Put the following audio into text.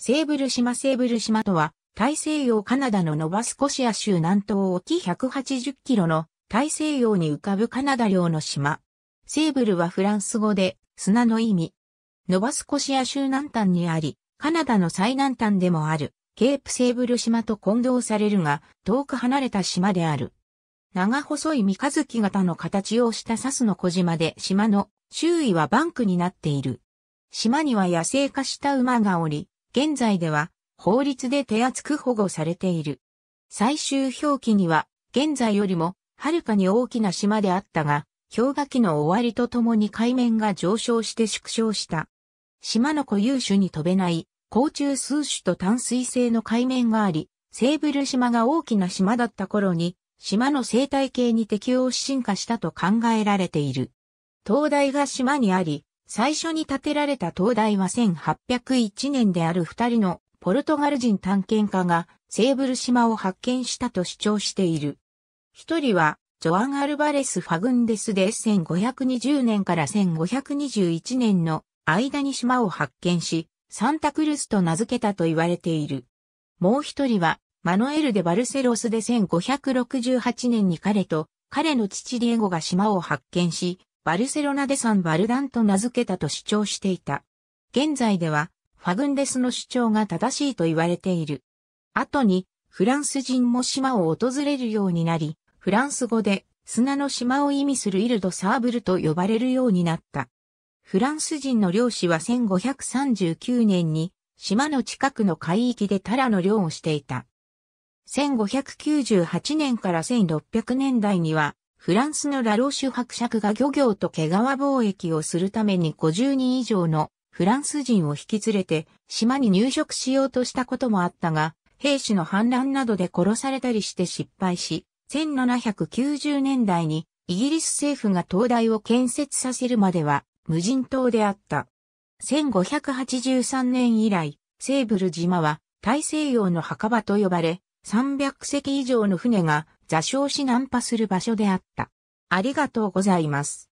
セーブル島セーブル島とは、大西洋カナダのノバスコシア州南東沖180キロの大西洋に浮かぶカナダ領の島。セーブルはフランス語で砂の意味。ノバスコシア州南端にあり、カナダの最南端でもある、ケープセーブル島と混同されるが、遠く離れた島である。長細い三日月型の形をしたサスの小島で島の周囲はバンクになっている。島には野生化した馬がおり、現在では法律で手厚く保護されている。最終表記には、現在よりも、はるかに大きな島であったが、氷河期の終わりとともに海面が上昇して縮小した。島の固有種に飛べない、甲虫数種と淡水性の海面があり、セーブル島が大きな島だった頃に、島の生態系に適応し進化したと考えられている。灯台が島にあり、最初に建てられた灯台は1801年である二人のポルトガル人探検家がセーブル島を発見したと主張している。一人はジョアン・アルバレス・ファグンデスで1520年から1521年の間に島を発見し、サンタクルスと名付けたと言われている。もう一人は、マノエル・デ・バルセロスで1568年に彼と、彼の父ディエゴが島を発見し、バルセロナでサンバルダンと名付けたと主張していた。現在では、ファグンデスの主張が正しいと言われている。後に、フランス人も島を訪れるようになり、フランス語で砂の島を意味するイルド・サーブルと呼ばれるようになった。フランス人の漁師は1539年に島の近くの海域でタラの漁をしていた。1598年から1600年代にはフランスのラローシュ伯爵が漁業と毛皮貿易をするために50人以上のフランス人を引き連れて島に入植しようとしたこともあったが、兵士の反乱などで殺されたりして失敗し、1790年代にイギリス政府が灯台を建設させるまでは無人島であった。1583年以来、セーブル島は大西洋の墓場と呼ばれ、300隻以上の船が座礁し難破する場所であった。ありがとうございます。